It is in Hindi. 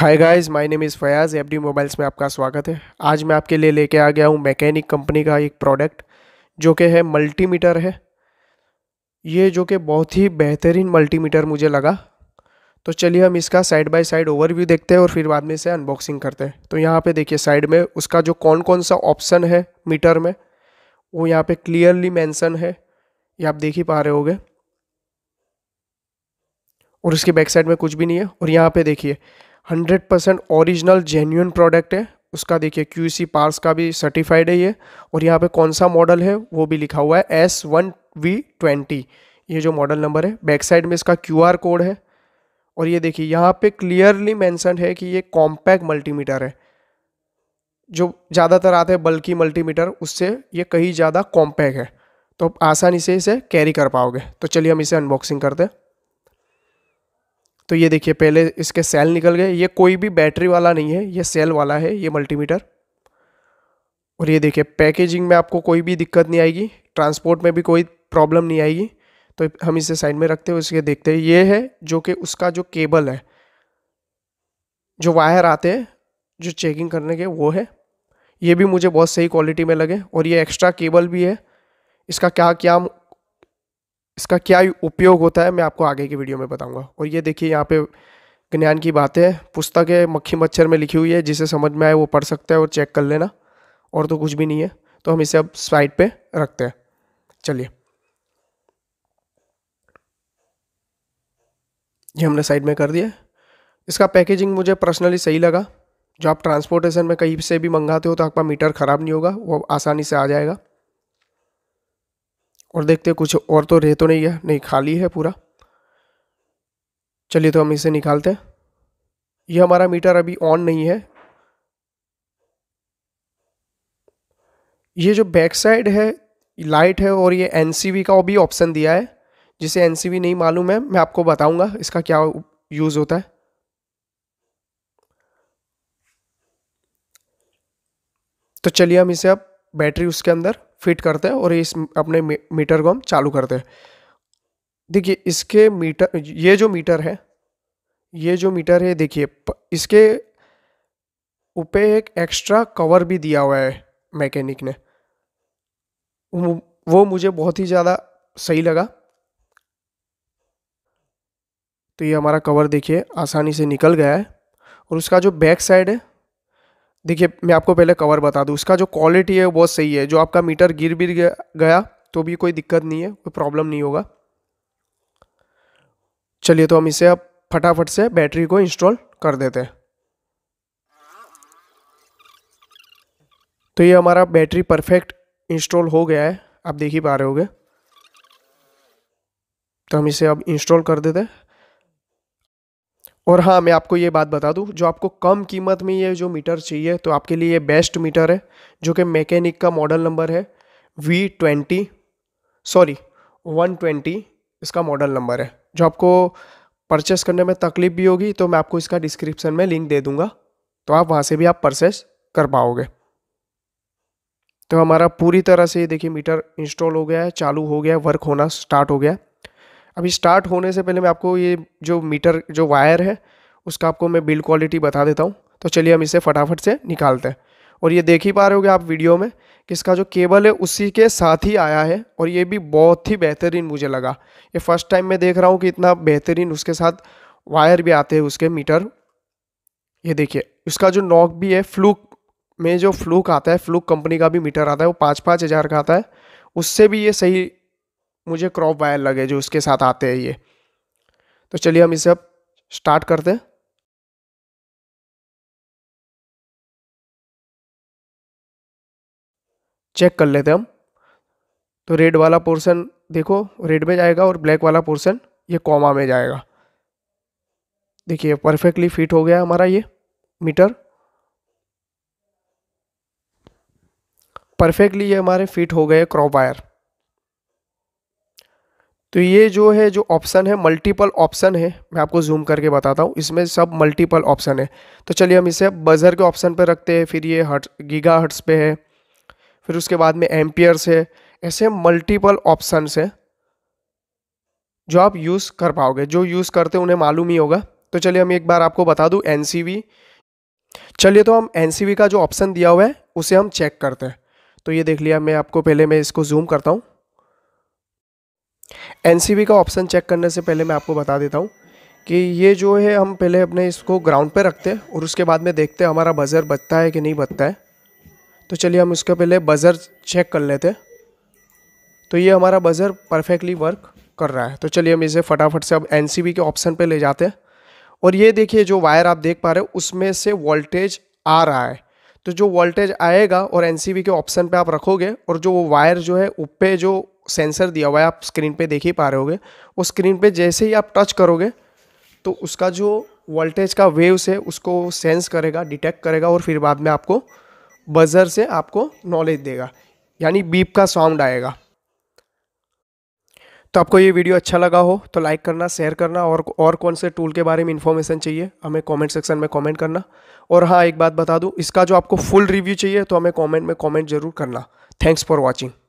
hi guys my name is Fayaz F D mobiles में आपका स्वागत है आज मैं आपके लिए लेके आ गया हूँ मैकेनिक कंपनी का एक प्रोडक्ट जो कि है मल्टीमीटर है ये जो कि बहुत ही बेहतरीन मल्टीमीटर मुझे लगा तो चलिए हम इसका साइड बाय साइड ओवरव्यू देखते हैं और फिर बाद में इसे अनबॉक्सिंग करते हैं तो यहाँ पर देखिए साइड में उसका जो कौन कौन सा ऑप्शन है मीटर में वो यहाँ पर क्लियरली मैंसन है ये आप देख ही पा रहे हो और इसके बैक साइड में कुछ भी नहीं है और यहाँ पर देखिए hundred percent original genuine product है उसका देखिए क्यू सी पार्स का भी सर्टिफाइड है ये और यहाँ पे कौन सा मॉडल है वो भी लिखा हुआ है एस वन वी ट्वेंटी ये जो मॉडल नंबर है बैक साइड में इसका क्यू आर कोड है और ये देखिए यहाँ पे क्लियरली मैंसन है कि ये कॉम्पैक्ट मल्टीमीटर है जो ज़्यादातर आते हैं बल्कि मल्टीमीटर उससे ये कहीं ज़्यादा कॉम्पैक्ट है तो आप आसानी से इसे कैरी कर पाओगे तो चलिए हम इसे अनबॉक्सिंग करते हैं तो ये देखिए पहले इसके सेल निकल गए ये कोई भी बैटरी वाला नहीं है ये सेल वाला है ये मल्टीमीटर और ये देखिए पैकेजिंग में आपको कोई भी दिक्कत नहीं आएगी ट्रांसपोर्ट में भी कोई प्रॉब्लम नहीं आएगी तो हम इसे साइड में रखते हैं उसके देखते हैं ये है जो कि उसका जो केबल है जो वायर आते हैं जो चेकिंग करने के वो है ये भी मुझे बहुत सही क्वालिटी में लगे और ये एक्स्ट्रा केबल भी है इसका क्या क्या इसका क्या उपयोग होता है मैं आपको आगे की वीडियो में बताऊंगा और ये देखिए यहाँ पे ज्ञान की बातें पुस्तक है मक्खी मच्छर में लिखी हुई है जिसे समझ में आए वो पढ़ सकता है और चेक कर लेना और तो कुछ भी नहीं है तो हम इसे अब साइड पे रखते हैं चलिए ये हमने साइड में कर दिया इसका पैकेजिंग मुझे पर्सनली सही लगा जो आप ट्रांसपोर्टेशन में कहीं से भी मंगाते हो तो आपका मीटर ख़राब नहीं होगा वो आसानी से आ जाएगा और देखते हैं कुछ और तो रह तो नहीं है नहीं खाली है पूरा चलिए तो हम इसे निकालते हैं ये हमारा मीटर अभी ऑन नहीं है ये जो बैक साइड है लाइट है और ये एन का भी ऑप्शन दिया है जिसे एन नहीं मालूम है मैं आपको बताऊंगा इसका क्या यूज़ होता है तो चलिए हम इसे अब बैटरी उसके अंदर फिट करते हैं और इस अपने मीटर को हम चालू करते हैं देखिए इसके मीटर ये जो मीटर है ये जो मीटर है देखिए इसके ऊपर एक एक्स्ट्रा कवर भी दिया हुआ है मैकेनिक ने वो मुझे बहुत ही ज़्यादा सही लगा तो ये हमारा कवर देखिए आसानी से निकल गया है और उसका जो बैक साइड है देखिए मैं आपको पहले कवर बता दूँ इसका जो क्वालिटी है वो बहुत सही है जो आपका मीटर गिर भी गया तो भी कोई दिक्कत नहीं है कोई प्रॉब्लम नहीं होगा चलिए तो हम इसे अब फटाफट से बैटरी को इंस्टॉल कर देते हैं तो ये हमारा बैटरी परफेक्ट इंस्टॉल हो गया है आप देख ही पा रहे होगे तो हम इसे अब इंस्टॉल कर देते हैं और हाँ मैं आपको ये बात बता दूँ जो आपको कम कीमत में ये जो मीटर चाहिए तो आपके लिए ये बेस्ट मीटर है जो कि मैकेनिक का मॉडल नंबर है V twenty sorry one twenty इसका मॉडल नंबर है जो आपको परचेस करने में तकलीफ भी होगी तो मैं आपको इसका डिस्क्रिप्शन में लिंक दे दूँगा तो आप वहाँ से भी आप परचेस कर पाओगे तो हमारा पूरी तरह से देखिए मीटर इंस्टॉल हो गया है चालू हो गया वर्क होना स्टार्ट हो गया है अभी स्टार्ट होने से पहले मैं आपको ये जो मीटर जो वायर है उसका आपको मैं बिल्ड क्वालिटी बता देता हूँ तो चलिए हम इसे फटाफट से निकालते हैं और ये देख ही पा रहे होगे आप वीडियो में कि इसका जो केबल है उसी के साथ ही आया है और ये भी बहुत ही बेहतरीन मुझे लगा ये फ़र्स्ट टाइम मैं देख रहा हूँ कि इतना बेहतरीन उसके साथ वायर भी आते हैं उसके मीटर ये देखिए उसका जो नॉक भी है फ्लूक में जो फ्लूक आता है फ्लूक कंपनी का भी मीटर आता है वो पाँच पाँच हज़ार का आता है उससे भी ये सही मुझे क्रॉप वायर लगे जो उसके साथ आते हैं ये तो चलिए हम इसे अब स्टार्ट करते हैं चेक कर लेते हम तो रेड वाला पोर्शन देखो रेड में जाएगा और ब्लैक वाला पोर्शन ये कॉमा में जाएगा देखिए परफेक्टली फिट हो गया हमारा ये मीटर परफेक्टली ये हमारे फिट हो गए क्रॉप वायर तो ये जो है जो ऑप्शन है मल्टीपल ऑप्शन है मैं आपको जूम करके बताता हूँ इसमें सब मल्टीपल ऑप्शन है तो चलिए हम इसे बज़र के ऑप्शन पर रखते हैं फिर ये हट गीगा हट्स पे है फिर उसके बाद में एम्पियर्स है ऐसे मल्टीपल ऑप्शन है जो आप यूज़ कर पाओगे जो यूज़ करते उन्हें मालूम ही होगा तो चलिए हम एक बार आपको बता दूँ एन चलिए तो हम एन का जो ऑप्शन दिया हुआ है उसे हम चेक करते हैं तो ये देख लिया मैं आपको पहले मैं इसको जूम करता हूँ एन का ऑप्शन चेक करने से पहले मैं आपको बता देता हूँ कि ये जो है हम पहले अपने इसको ग्राउंड पे रखते हैं और उसके बाद में देखते हैं हमारा बज़र बचता है कि नहीं बचता है तो चलिए हम उसके पहले बज़र चेक कर लेते तो ये हमारा बज़र परफेक्टली वर्क कर रहा है तो चलिए हम इसे फटाफट से अब एन के ऑप्शन पर ले जाते हैं और ये देखिए जो वायर आप देख पा रहे हो उसमें से वोल्टेज आ रहा है तो जो वोल्टेज आएगा और एन के ऑप्शन पे आप रखोगे और जो वो वायर जो है ऊपर जो सेंसर दिया हुआ है आप स्क्रीन पे देख ही पा रहे होगे वो स्क्रीन पे जैसे ही आप टच करोगे तो उसका जो वोल्टेज का वेव्स है उसको सेंस करेगा डिटेक्ट करेगा और फिर बाद में आपको बजर से आपको नॉलेज देगा यानी बीप का साउंड आएगा तो आपको ये वीडियो अच्छा लगा हो तो लाइक करना शेयर करना और और कौन से टूल के बारे में इन्फॉर्मेशन चाहिए हमें कमेंट सेक्शन में कमेंट करना और हाँ एक बात बता दूँ इसका जो आपको फुल रिव्यू चाहिए तो हमें कमेंट में कमेंट जरूर करना थैंक्स फॉर वॉचिंग